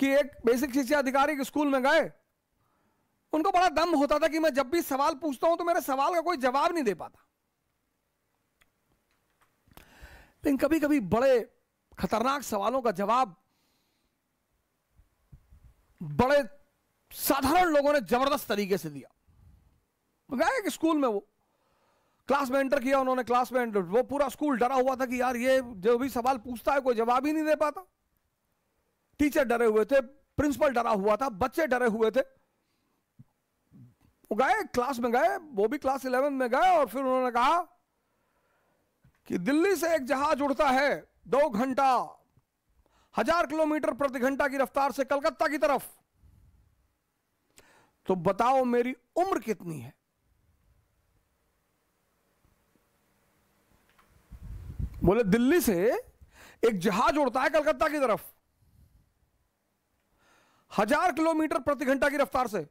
कि एक बेसिक शिक्षा अधिकारी स्कूल में गए उनको बड़ा दम होता था कि मैं जब भी सवाल पूछता हूं तो मेरे सवाल का कोई जवाब नहीं दे पाता लेकिन कभी कभी बड़े खतरनाक सवालों का जवाब बड़े साधारण लोगों ने जबरदस्त तरीके से दिया गए कि स्कूल में वो क्लास में एंटर किया उन्होंने क्लास में एंटर वो पूरा स्कूल डरा हुआ था कि यार ये जो भी सवाल पूछता है कोई जवाब ही नहीं दे पाता टीचर डरे हुए थे प्रिंसिपल डरा हुआ था बच्चे डरे हुए थे वो गए क्लास में गए वो भी क्लास इलेवेंथ में गए और फिर उन्होंने कहा कि दिल्ली से एक जहाज उड़ता है दो घंटा हजार किलोमीटर प्रति घंटा की रफ्तार से कलकत्ता की तरफ तो बताओ मेरी उम्र कितनी है बोले दिल्ली से एक जहाज उड़ता है कलकत्ता की तरफ हजार किलोमीटर प्रति घंटा की रफ्तार से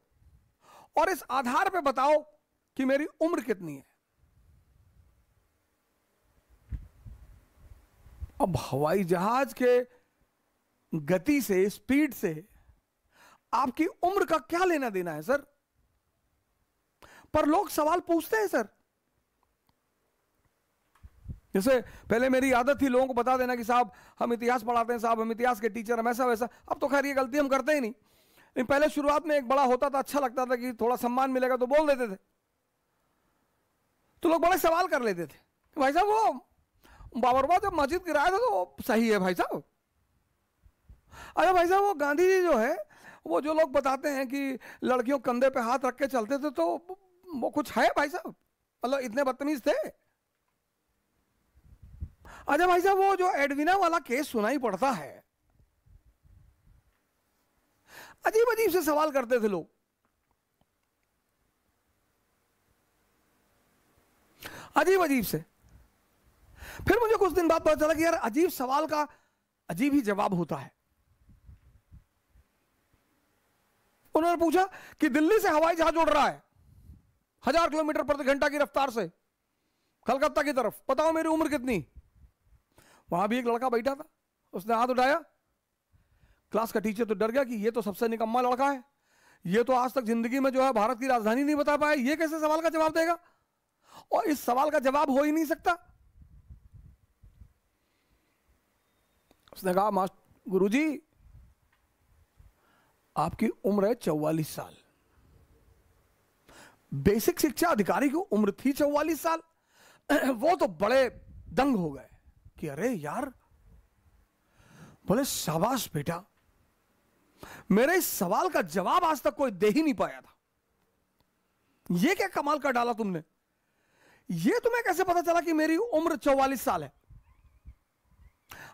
और इस आधार पे बताओ कि मेरी उम्र कितनी है अब हवाई जहाज के गति से स्पीड से आपकी उम्र का क्या लेना देना है सर पर लोग सवाल पूछते हैं सर जैसे पहले मेरी आदत थी लोगों को बता देना कि साहब हम इतिहास पढ़ाते हैं साहब हम इतिहास के टीचर हम ऐसा वैसा अब तो खैर ये गलती हम करते ही नहीं लेकिन पहले शुरुआत में एक बड़ा होता था अच्छा लगता था कि थोड़ा सम्मान मिलेगा तो बोल देते थे तो लोग बड़े सवाल कर लेते थे कि भाई साहब वो बाबरबा जब मस्जिद गिराया था तो सही है भाई साहब अरे भाई साहब वो गांधी जी जो है वो जो लोग बताते हैं कि लड़कियों कंधे पे हाथ रख के चलते थे तो वो कुछ है भाई साहब मतलब इतने बदतमीज थे अच्छा भाई साहब वो जो एडविना वाला केस सुनाई पड़ता है अजीब अजीब से सवाल करते थे लोग अजीब अजीब से फिर मुझे कुछ दिन बाद पता चला कि यार अजीब सवाल का अजीब ही जवाब होता है उन्होंने पूछा कि दिल्ली से हवाई जहाज उड़ रहा है हजार किलोमीटर प्रति घंटा की रफ्तार से कलकत्ता की तरफ बताओ मेरी उम्र कितनी वहां भी एक लड़का बैठा था उसने हाथ उठाया क्लास का टीचर तो डर गया कि ये तो सबसे निकम्मा लड़का है ये तो आज तक जिंदगी में जो है भारत की राजधानी नहीं बता पाया ये कैसे सवाल का जवाब देगा और इस सवाल का जवाब हो ही नहीं सकता उसने कहा मास्टर गुरु जी आपकी उम्र है चौवालीस साल बेसिक शिक्षा अधिकारी की उम्र थी चौवालीस साल वो तो बड़े दंग हो गए कि अरे यार बोले शाबाश बेटा मेरे इस सवाल का जवाब आज तक कोई दे ही नहीं पाया था यह क्या कमाल कर डाला तुमने यह तुम्हें कैसे पता चला कि मेरी उम्र चौवालीस साल है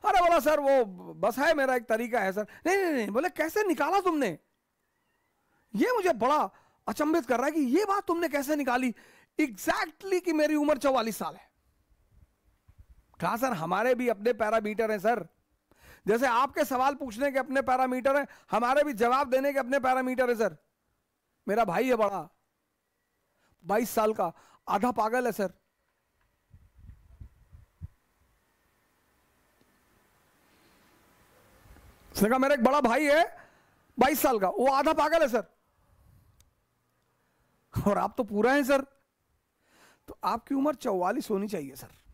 अरे बोला सर वो बस है मेरा एक तरीका है सर नहीं नहीं नहीं बोले कैसे निकाला तुमने ये मुझे बड़ा अचंभित कर रहा है कि ये बात तुमने कैसे निकाली एग्जैक्टली exactly कि मेरी उम्र चौवालीस साल है कहा सर हमारे भी अपने पैरामीटर हैं सर जैसे आपके सवाल पूछने के अपने पैरामीटर हैं हमारे भी जवाब देने के अपने पैरामीटर हैं सर मेरा भाई है बड़ा बाईस साल का आधा पागल है सर उसने कहा मेरा एक बड़ा भाई है बाईस साल का वो आधा पागल है सर और आप तो पूरा हैं सर तो आपकी उम्र चौवालीस होनी चाहिए सर